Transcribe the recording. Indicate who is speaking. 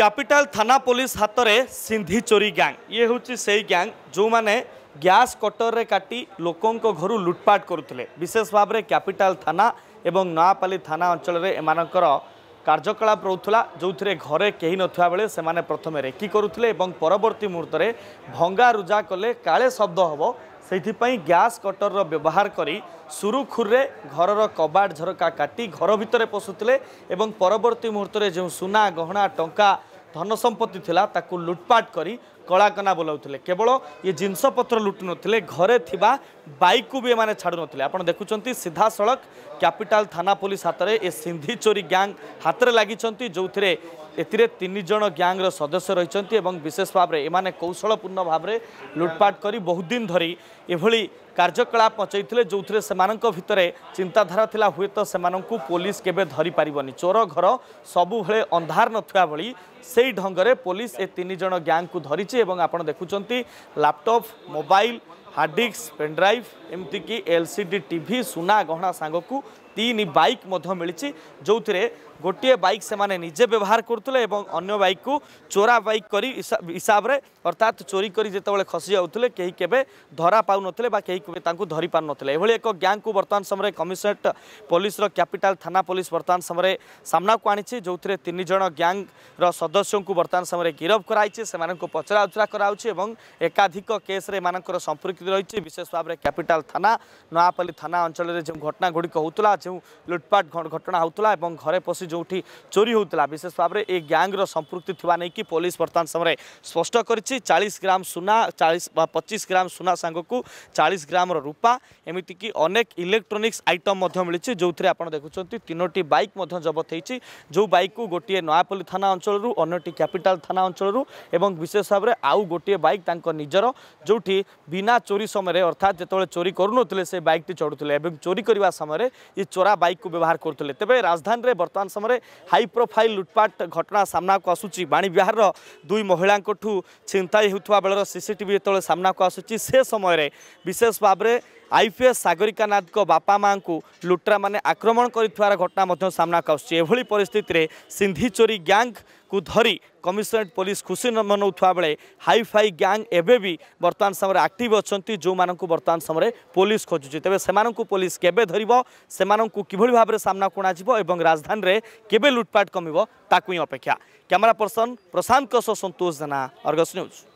Speaker 1: capital ଥାନା police ହାତରେ ସିନ୍ଧି ଚୋରି ଗ୍ୟାଙ୍ଗ ଇଏ ହେଉଛି ସେଇ ଗ୍ୟାଙ୍ଗ ଯେଉଁମାନେ ଗ୍ୟାସ୍ କଟରରେ କାଟି ଲୋକଙ୍କ ଘରୁ ଲୁଟପାଟ କରୁଥିଲେ ବିଶେଷ ଭାବରେ କ୍ୟାପିଟାଲ ଥାନା ଏବଂ ନୂଆପାଲି ଥାନା ଅଞ୍ଚଳରେ ଏମାନଙ୍କର কার্যকলাপ রহুলা যে ঘরে কে নথা বেড়ে সে প্রথমে রেকি করুলে এবং পরবর্তী মুহূর্তে ভঙ্গারুজা কলে কালে শব্দ হব সেইপাই গ্যাস কটর ব্যবহার করে সুরুখুরে ঘরর কবাট ঝরকা কাটি ঘর ভিতরে পশুলে এবং পরবর্তী মুহূর্তে যে সুনা গহনা টঙ্কা ধন সম্পত্তি লা তাকে লুটপাট করে କଳାକନା ବୋଲାଉଥିଲେ କେବଳ ଇଏ ଜିନିଷପତ୍ର ଲୁଟୁନଥିଲେ ଘରେ ଥିବା ବାଇକ୍କୁ ବି ଏମାନେ ଛାଡ଼ୁନଥିଲେ ଆପଣ ଦେଖୁଛନ୍ତି ସିଧାସଳଖ କ୍ୟାପିଟାଲ ଥାନା ପୋଲିସ୍ ହାତରେ ଏ ସିନ୍ଧି ଚୋରି ଗ୍ୟାଙ୍ଗ ହାତରେ ଲାଗିଛନ୍ତି ଯେଉଁଥିରେ ଏଥିରେ ତିନି ଜଣ ଗ୍ୟାଙ୍ଗର ସଦସ୍ୟ ରହିଛନ୍ତି ଏବଂ ବିଶେଷ ଭାବରେ ଏମାନେ କୌଶଳପୂର୍ଣ୍ଣ ଭାବରେ ଲୁଟ୍ପାଟ୍ କରି ବହୁତ ଦିନ ଧରି ଏଭଳି କାର୍ଯ୍ୟକଳାପ ପଚେଇଥିଲେ ଯେଉଁଥିରେ ସେମାନଙ୍କ ଭିତରେ ଚିନ୍ତାଧାରା ଥିଲା ହୁଏତ ସେମାନଙ୍କୁ ପୋଲିସ କେବେ ଧରିପାରିବନି ଚୋର ଘର ସବୁବେଳେ ଅନ୍ଧାର ନଥିବା ଭଳି ସେଇ ଢଙ୍ଗରେ ପୋଲିସ ଏ ତିନି ଜଣ ଗ୍ୟାଙ୍ଗକୁ ଧରିଛି ଏବଂ ଆପଣ ଦେଖୁଛନ୍ତି ଲାପଟପ୍ ମୋବାଇଲ ହାର୍ଡ଼ଡିସ୍କ ପେନ୍ଡ୍ରାଇଭ୍ ଏମିତିକି ଏଲ୍ ସି ଡି ଟିଭି ସୁନା ଗହଣା ସାଙ୍ଗକୁ ᱛᱤᱱᱤ বাইᱠ মধ্য মিলিচি জৌᱛᱨᱮ গᱴিয়ে বাইক সেমানে নিজে ব্যৱহাৰ কৰতুলে এবং অন্য বাইকক চোৰা বাইক কৰি হিছাবৰে অৰ্থাৎ চوري কৰি যেতিয়া বলে খছি যাওতলে কেই কেবে ধৰা পাউ নথলে বা কেই কবে তাকু ধৰি পা নথলে এবুলি এক গ্যাংক বৰ্তমান সময়ৰে কমিছনেট পলিসৰ কেপিটেল থানা পলিস বৰ্তমান সময়ৰে সামনা কো আনিছি জৌᱛᱨᱮ তিনিজন গ্যাংৰ সদস্যক বৰ্তমান সময়ৰে গිරৱ কৰাইছে সেমানেক পচৰা উঠা কৰাউছে এবং একাধিক কেছৰে মানকৰ সম্পৰ্কিত হৈছে বিশেষভাৱে কেপিটেল থানা নয়াপলি থানা অঞ্চলৰে যম ঘটনা ঘঢ়ি কো হোতলা যে লুটপাট ঘটনা হোলা এবং ঘরে পশি যেটি চোরি হোলা বিশেষ ভাবে এই গ্যাংর সম্পৃক্তি থাকা নেই পুলিশ বর্তমান সময় স্পষ্ট করেছে চাশ গ্রাম সুনা চাশ বা পঁচিশ গ্রাম সুনা সাংকু চাশ গ্রামর রূপা এমিতিকি অনেক ইলেকট্রোনিক্স আইটম মিছে যে আপনার দেখুম তিনোটি বাইক জবত হয়েছে যে বাইক গোটিয়ে নয়াপল্লী থানা অঞ্চলর অন্যটি ক্যাপিটাল থানা অঞ্চলর এবং বিশেষ ভাবে আউ গোটিয়ে বাইক তাঙ্ক নিজের যেটি বিনা চোরি সময় অর্থাৎ যেতবে চোরি করুনলে সে বাইকটি চড়ুলে এবং চোরি করা সময় এই चोरा बैक को व्यवहार करुले तेज राजधानी बर्तमान समय हाई प्रोफाइल लुटपाट घटना सामना को आसूची विहार दुई महिला छिंताई होता बेलर सीसीटी जो सामना को से समय विशेष भाव में আইপিএস সাগরিকা নাথক বাপা মা লুট্রা মানে আক্রমণ করে ঘটনা সামনাকু আসছে এভাবে পরিস্থিতি सिंधि चोरी ग्यांग को धरी कमिशनरेट पुलिस खुशी मनाऊ बेले हाइफाइ ग्यांग एबि बर्तमान समय आक्टिव अच्छा जो मूँ बर्तमान समय पुलिस खोजुची तेज से पुलिस केवे धर से किभली भाव में सामना कोणाजी राजधानी में केवे लुटपाट कमी ताकू अपेक्षा क्यमेरा पर्सन प्रशांत सह संतोष जेना अर्गस न्यूज